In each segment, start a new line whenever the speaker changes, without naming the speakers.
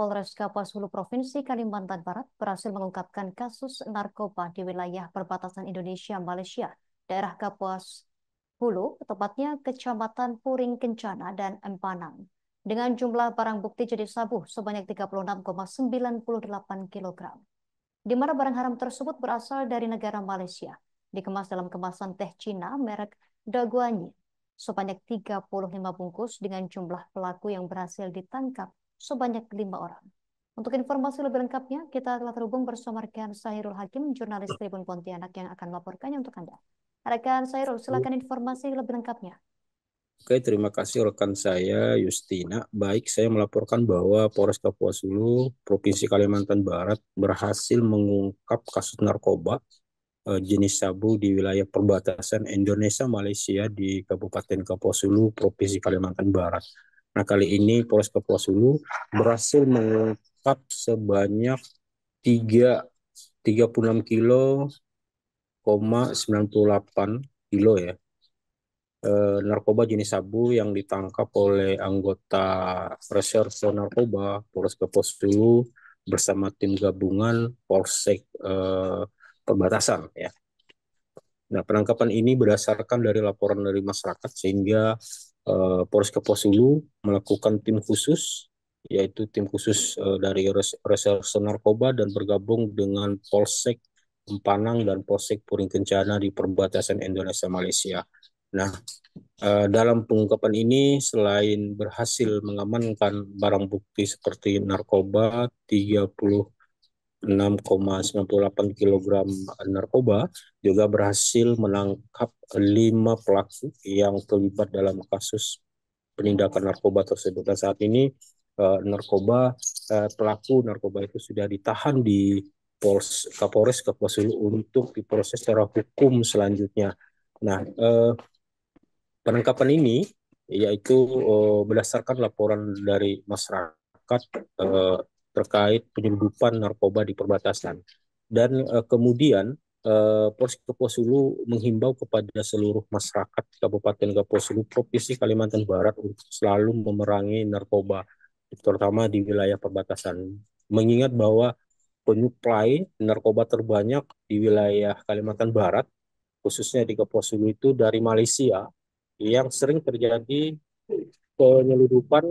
Polres Kapuas Hulu Provinsi Kalimantan Barat berhasil mengungkapkan kasus narkoba di wilayah perbatasan Indonesia-Malaysia, daerah Kapuas Hulu, tepatnya Kecamatan Puring Kencana dan Empanang. Dengan jumlah barang bukti jadi sabu sebanyak 36,98 kg. Di mana barang haram tersebut berasal dari negara Malaysia, dikemas dalam kemasan teh Cina merek Daguanyi sebanyak 35 bungkus dengan jumlah pelaku yang berhasil ditangkap sebanyak lima orang. Untuk informasi lebih lengkapnya, kita telah terhubung bersama rekan Sahirul Hakim, jurnalis Tribun Pontianak yang akan melaporkannya untuk Anda. Rekan Sahirul, silakan informasi lebih lengkapnya.
Oke, terima kasih rekan saya Justina. Baik, saya melaporkan bahwa Polres Kapuas Provinsi Kalimantan Barat berhasil mengungkap kasus narkoba Eh, jenis sabu di wilayah perbatasan Indonesia Malaysia di Kabupaten Kapuasulu Provinsi Kalimantan Barat. Nah kali ini Polres Kapuasulu berhasil mengungkap sebanyak 3 36 kilo 98 kilo ya eh, narkoba jenis sabu yang ditangkap oleh anggota reserse narkoba Polres Kapuasulu bersama tim gabungan Polsek eh, pembatasan ya. Nah, penangkapan ini berdasarkan dari laporan dari masyarakat sehingga eh, Polres Kepulauan Sulu melakukan tim khusus yaitu tim khusus eh, dari Reserse Narkoba dan bergabung dengan Polsek Empanang dan Polsek Puring Kencana di perbatasan Indonesia Malaysia. Nah, eh, dalam pengungkapan ini selain berhasil mengamankan barang bukti seperti narkoba 30 6,98 kg narkoba juga berhasil menangkap lima pelaku yang terlibat dalam kasus penindakan narkoba tersebut. Dan saat ini eh, narkoba eh, pelaku narkoba itu sudah ditahan di Pols Kapolres Kapuasulu untuk diproses secara hukum selanjutnya. Nah, eh, penangkapan ini yaitu eh, berdasarkan laporan dari masyarakat eh, terkait penyelundupan narkoba di perbatasan. Dan uh, kemudian uh, eh, Polsek Kaposulu menghimbau kepada seluruh masyarakat Kabupaten Kaposulu, Provinsi Kalimantan Barat untuk selalu memerangi narkoba, terutama di wilayah perbatasan. Mengingat bahwa penyuplai narkoba terbanyak di wilayah Kalimantan Barat, khususnya di Kaposulu itu dari Malaysia, yang sering terjadi penyeludupan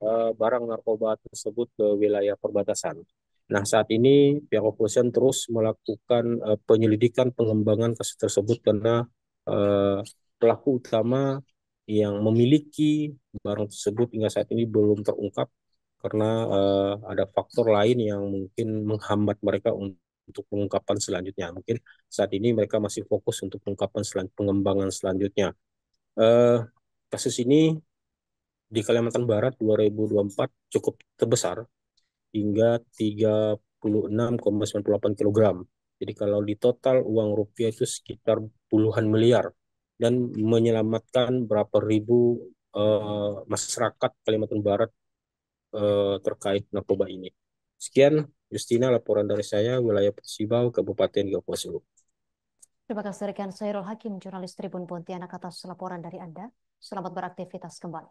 Eh, barang narkoba tersebut ke wilayah perbatasan. Nah, saat ini pihak kepolisian terus melakukan uh, penyelidikan pengembangan kasus tersebut karena uh, pelaku utama yang memiliki barang tersebut hingga saat ini belum terungkap karena uh, ada faktor lain yang mungkin menghambat mereka untuk untuk pengungkapan selanjutnya. Mungkin saat ini mereka masih fokus untuk pengungkapan selan pengembangan selanjutnya. Uh, kasus ini di Kalimantan Barat 2024 cukup terbesar hingga 36,98 kg. Jadi kalau di total uang rupiah itu sekitar puluhan miliar dan menyelamatkan berapa ribu uh, masyarakat Kalimantan Barat uh, terkait narkoba ini. Sekian Justina laporan dari saya wilayah Persibau Kabupaten Kapuas
Terima kasih rekan Sairul Hakim, jurnalis Tribun Pontianak atas laporan dari Anda. Selamat beraktivitas kembali.